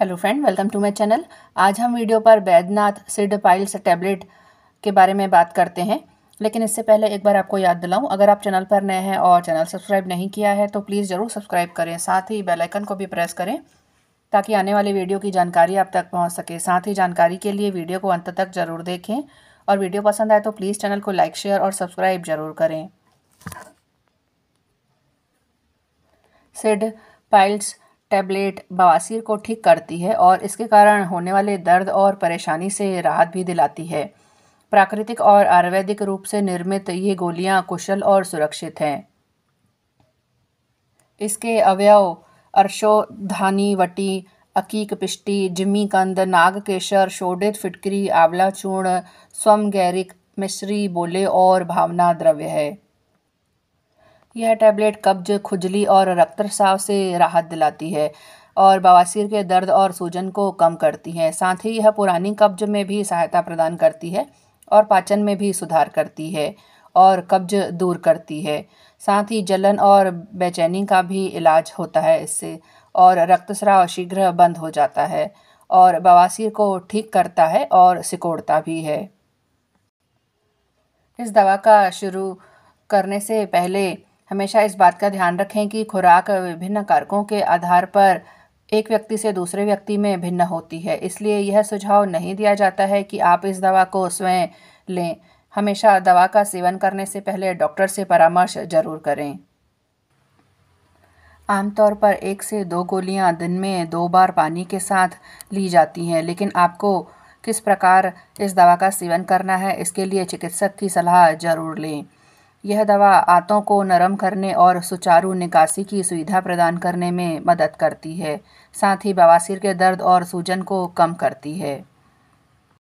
hello friend welcome to my channel आज हम video पर बैद्यनाथ सिड पाइल्स टैबलेट के बारे में बात करते हैं लेकिन इससे पहले एक बार आपको याद दिलाऊं अगर आप चैनल पर नए हैं और चैनल सब्सक्राइब नहीं किया है तो प्लीज़ ज़रूर सब्सक्राइब करें साथ ही बेल आइकन को भी प्रेस करें ताकि आने वाले वीडियो की जानकारी आप तक पहुँच सके साथ ही जानकारी के लिए वीडियो को अंत तक ज़रूर देखें और वीडियो पसंद आए तो प्लीज़ चैनल को लाइक शेयर और सब्सक्राइब ज़रूर करें सिड पाइल्स टैबलेट बवासीर को ठीक करती है और इसके कारण होने वाले दर्द और परेशानी से राहत भी दिलाती है प्राकृतिक और आयुर्वेदिक रूप से निर्मित ये गोलियां कुशल और सुरक्षित हैं इसके अवयव धानी वटी अकीक पिष्टी जिम्मी कंद नाग केसर शोडित फिटकरी आंवला चूर्ण स्वम गैरिक मिश्री बोले और भावना द्रव्य है यह टैबलेट कब्ज खुजली और रक्तस्राव से राहत दिलाती है और बवासीर के दर्द और सूजन को कम करती है साथ ही यह पुरानी कब्ज में भी सहायता प्रदान करती है और पाचन में भी सुधार करती है और कब्ज दूर करती है साथ ही जलन और बेचैनी का भी इलाज होता है इससे और रक्तस्राव शीघ्र बंद हो जाता है और बवासीर को ठीक करता है और सिकोड़ता भी है इस दवा का शुरू करने से पहले हमेशा इस बात का ध्यान रखें कि खुराक विभिन्न कारकों के आधार पर एक व्यक्ति से दूसरे व्यक्ति में भिन्न होती है इसलिए यह सुझाव नहीं दिया जाता है कि आप इस दवा को स्वयं लें हमेशा दवा का सेवन करने से पहले डॉक्टर से परामर्श जरूर करें आमतौर पर एक से दो गोलियां दिन में दो बार पानी के साथ ली जाती हैं लेकिन आपको किस प्रकार इस दवा का सेवन करना है इसके लिए चिकित्सक की सलाह जरूर लें यह दवा आंतों को नरम करने और सुचारू निकासी की सुविधा प्रदान करने में मदद करती है साथ ही बवासीर के दर्द और सूजन को कम करती है